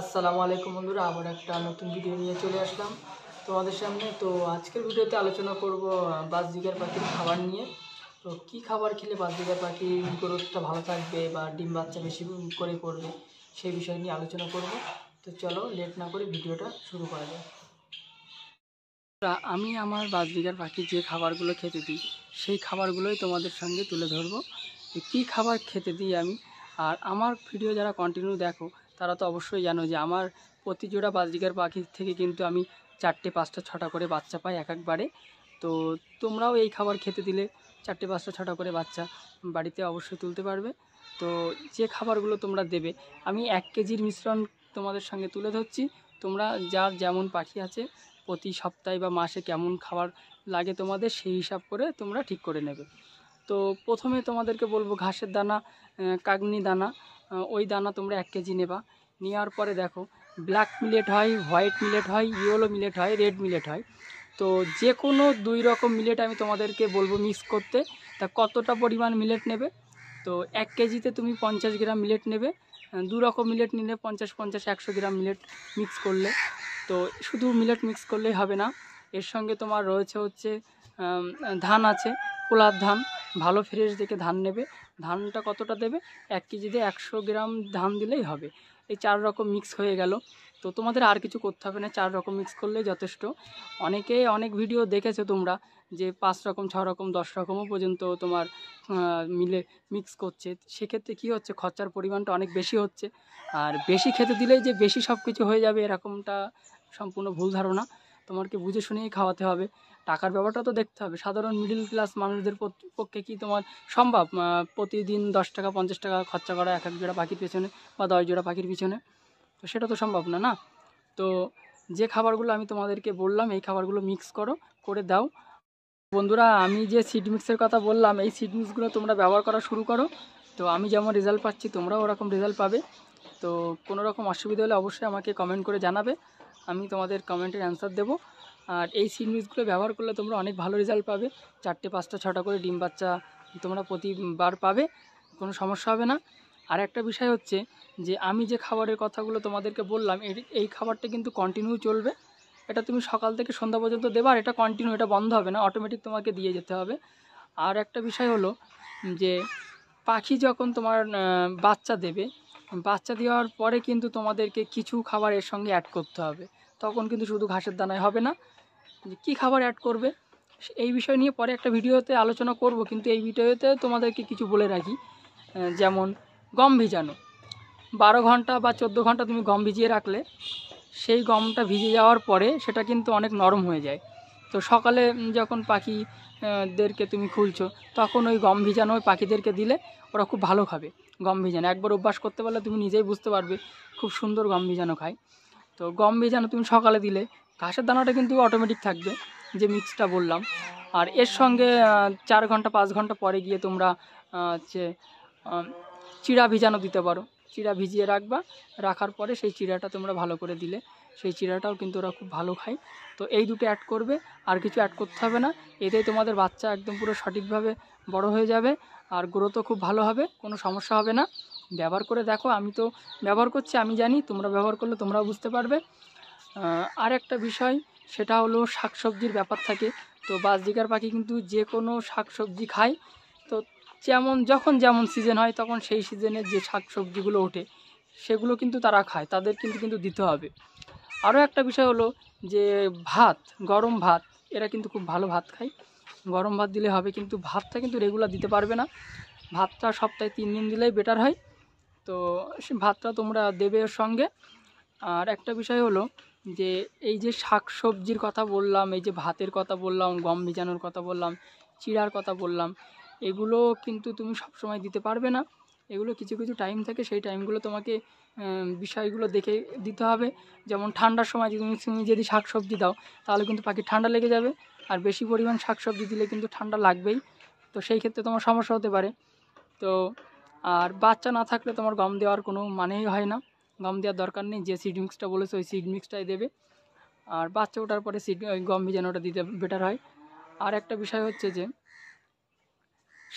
আসসালামু আলাইকুম বন্ধুরা আবার একটা নতুন ভিডিও নিয়ে চলে আসলাম তোমাদের সামনে তো আজকের ভিডিওতে আলোচনা করব বাসজিগার পাখির খাবার নিয়ে তো কি খাবার খেলে বাসজিগার পাখির গ্রোথটা ভালো থাকবে বা ডিম বাচ্চা বেশি করে করবে সেই বিষয় নিয়ে আলোচনা করব তো চলো লেট না করে ভিডিওটা শুরু করা যায় আমি আমার বাসবিগার পাখি যে খাবারগুলো খেতে দিই সেই খাবারগুলোই তোমাদের সঙ্গে তুলে ধরবো কী খাবার খেতে দিই আমি আর আমার ভিডিও যারা কন্টিনিউ দেখো তারা তো অবশ্যই জানো যে আমার প্রতি জোড়া বাজরিকার পাখি থেকে কিন্তু আমি চারটে পাঁচটা ছটা করে বাচ্চা পাই এক একবারে তো তোমরাও এই খাবার খেতে দিলে চারটে পাঁচটা ছটা করে বাচ্চা বাড়িতে অবশ্যই তুলতে পারবে তো যে খাবারগুলো তোমরা দেবে আমি এক কেজির মিশ্রণ তোমাদের সঙ্গে তুলে ধরছি তোমরা যার যেমন পাখি আছে প্রতি সপ্তাহে বা মাসে কেমন খাবার লাগে তোমাদের সেই হিসাব করে তোমরা ঠিক করে নেবে তো প্রথমে তোমাদেরকে বলবো ঘাসের দানা কাগনি দানা ওই দানা তোমরা এক কেজি নেবা নেওয়ার পরে দেখো ব্ল্যাক মিলেট হয় হোয়াইট মিলেট হয় ইয়েলো মিলেট হয় রেড মিলেট হয় তো যে কোনো দুই রকম মিলেট আমি তোমাদেরকে বলবো মিক্স করতে তা কতটা পরিমাণ মিলেট নেবে তো এক কেজিতে তুমি পঞ্চাশ গ্রাম মিলেট নেবে দু রকম মিলেট নিলে পঞ্চাশ পঞ্চাশ একশো গ্রাম মিলেট মিক্স করলে তো শুধু মিলেট মিক্স করলেই হবে না এর সঙ্গে তোমার রয়েছে হচ্ছে ধান আছে পোলার ধান ভালো ফ্রেশ দেখে ধান নেবে ধানটা কতটা দেবে এক কেজিতে একশো গ্রাম ধান দিলেই হবে এই চার রকম মিক্স হয়ে গেল তো তোমাদের আর কিছু করতে হবে না চার রকম মিক্স করলেই যথেষ্ট অনেকে অনেক ভিডিও দেখেছো তোমরা যে পাঁচ রকম ছ রকম দশ রকমও পর্যন্ত তোমার মিলে মিক্স করছে সেক্ষেত্রে কি হচ্ছে খরচার পরিমাণটা অনেক বেশি হচ্ছে আর বেশি খেতে দিলেই যে বেশি সব কিছু হয়ে যাবে এরকমটা সম্পূর্ণ ভুল ধারণা তোমারকে বুঝে শুনেই খাওয়াতে হবে টাকার ব্যাপারটা তো দেখতে হবে সাধারণ মিডিল ক্লাস মানুষদের পক্ষে কি তোমার সম্ভব প্রতিদিন দশ টাকা পঞ্চাশ টাকা খরচা করা এক এক জোড়া পাখির পেছনে বা দশ জোড়া পাখির পিছনে তো সেটা তো সম্ভব না না তো যে খাবারগুলো আমি তোমাদেরকে বললাম এই খাবারগুলো মিক্স করো করে দাও বন্ধুরা আমি যে সিড মিক্সের কথা বললাম এই সিড মিক্সগুলো তোমরা ব্যবহার করা শুরু করো তো আমি যেমন রেজাল্ট পাচ্ছি তোমরাও ওরকম রেজাল্ট পাবে তো কোনো রকম অসুবিধা হলে অবশ্যই আমাকে কমেন্ট করে জানাবে আমি তোমাদের কমেন্টের অ্যান্সার দেবো আর এই সিড মিক্সগুলো ব্যবহার করলে তোমরা অনেক ভালো রেজাল্ট পাবে চারটে পাঁচটা ছটা করে ডিম বাচ্চা তোমরা প্রতিবার পাবে কোনো সমস্যা হবে না আর একটা বিষয় হচ্ছে যে আমি যে খাবারের কথাগুলো তোমাদেরকে বললাম এই খাবারটা কিন্তু কন্টিনিউ চলবে এটা তুমি সকাল থেকে সন্ধ্যা পর্যন্ত দেবে আর এটা কন্টিনিউ এটা বন্ধ হবে না অটোমেটিক তোমাকে দিয়ে যেতে হবে আর একটা বিষয় হলো যে পাখি যখন তোমার বাচ্চা দেবে বাচ্চা দেওয়ার পরে কিন্তু তোমাদেরকে কিছু খাবার এর সঙ্গে অ্যাড করতে হবে তখন কিন্তু শুধু ঘাসের দানায় হবে না যে কী খাবার অ্যাড করবে এই বিষয় নিয়ে পরে একটা ভিডিওতে আলোচনা করব কিন্তু এই ভিডিওতে তোমাদেরকে কিছু বলে রাখি যেমন গম ভিজানো বারো ঘন্টা বা চোদ্দো ঘন্টা তুমি গম ভিজিয়ে রাখলে সেই গমটা ভিজে যাওয়ার পরে সেটা কিন্তু অনেক নরম হয়ে যায় তো সকালে যখন পাখি দেরকে তুমি খুলছো তখন ওই গম ভিজানো ওই পাখিদেরকে দিলে ওরা খুব ভালো খাবে গম ভিজানো একবার অভ্যাস করতে পারলে তুমি নিজেই বুঝতে পারবে খুব সুন্দর গম ভিজানো খায় তো গম ভিজানো তুমি সকালে দিলে ঘাসের দানাটা কিন্তু অটোমেটিক থাকবে যে মিক্সটা বললাম আর এর সঙ্গে চার ঘন্টা পাঁচ ঘন্টা পরে গিয়ে তোমরা হচ্ছে চিড়া ভিজানো দিতে পারো চিড়া ভিজিয়ে রাখবা রাখার পরে সেই চিড়াটা তোমরা ভালো করে দিলে সেই চিড়াটাও কিন্তু ওরা খুব ভালো খায় তো এই দুটো অ্যাড করবে আর কিছু অ্যাড করতে হবে না এতেই তোমাদের বাচ্চা একদম পুরো সঠিকভাবে বড় হয়ে যাবে আর গ্রোথও খুব ভালো হবে কোনো সমস্যা হবে না ব্যবহার করে দেখো আমি তো ব্যবহার করছি আমি জানি তোমরা ব্যবহার করলে তোমরাও বুঝতে পারবে আর একটা বিষয় সেটা হলো শাকসবজির ব্যাপার থাকে তো বাসডিকার পাখি কিন্তু যে কোনো শাকসবজি খায় তো যেমন যখন যেমন সিজন হয় তখন সেই সিজনে যে শাক সবজিগুলো ওঠে সেগুলো কিন্তু তারা খায় তাদের কিন্তু কিন্তু দিতে হবে আরও একটা বিষয় হলো যে ভাত গরম ভাত এরা কিন্তু খুব ভালো ভাত খায় গরম ভাত দিলে হবে কিন্তু ভাতটা কিন্তু রেগুলার দিতে পারবে না ভাতটা সপ্তাহে তিন দিন দিলেই বেটার হয় তো সে ভাতটা তোমরা দেবে ওর সঙ্গে আর একটা বিষয় হলো যে এই যে শাক সবজির কথা বললাম এই যে ভাতের কথা বললাম গম ভিজানোর কথা বললাম চিড়ার কথা বললাম এগুলো কিন্তু তুমি সব সময় দিতে পারবে না এগুলো কিছু কিছু টাইম থাকে সেই টাইমগুলো তোমাকে বিষয়গুলো দেখে দিতে হবে যেমন ঠান্ডার সময় যদি তুমি তুমি যদি শাকসবজি দাও তাহলে কিন্তু পাখির ঠান্ডা লেগে যাবে আর বেশি পরিমাণ শাকসবজি দিলে কিন্তু ঠান্ডা লাগবেই তো সেই ক্ষেত্রে তোমার সমস্যা হতে পারে তো আর বাচ্চা না থাকলে তোমার গম দেওয়ার কোনো মানেই হয় না গম দেওয়ার দরকার নেই যে সিড মিক্সটা বলেছে ওই সিড মিক্সটাই দেবে আর বাচ্চা ওঠার পরে সিড গম ভিজানোটা দিতে বেটার হয় আর একটা বিষয় হচ্ছে যে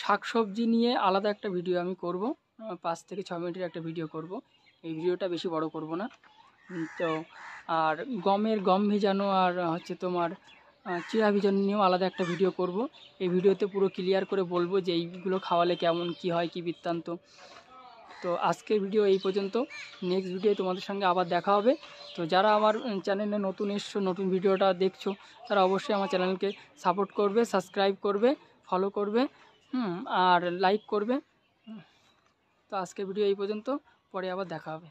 শাক সবজি নিয়ে আলাদা একটা ভিডিও আমি করব পাঁচ থেকে ছ মিনিটের একটা ভিডিও করব এই ভিডিওটা বেশি বড় করব না তো আর গমের গম ভেজানো আর হচ্ছে তোমার চিরা ভিজানো নিয়েও আলাদা একটা ভিডিও করব এই ভিডিওতে পুরো ক্লিয়ার করে বলবো যে এইগুলো খাওয়ালে কেমন কি হয় কি বৃত্তান্ত তো আজকের ভিডিও এই পর্যন্ত নেক্সট ভিডিও তোমাদের সঙ্গে আবার দেখা হবে তো যারা আমার চ্যানেলে নতুন এসছো নতুন ভিডিওটা দেখছো তারা অবশ্যই আমার চ্যানেলকে সাপোর্ট করবে সাবস্ক্রাইব করবে ফলো করবে হুম আর লাইক করবে তো আজকে ভিডিও এই পর্যন্ত পরে আবার দেখা হবে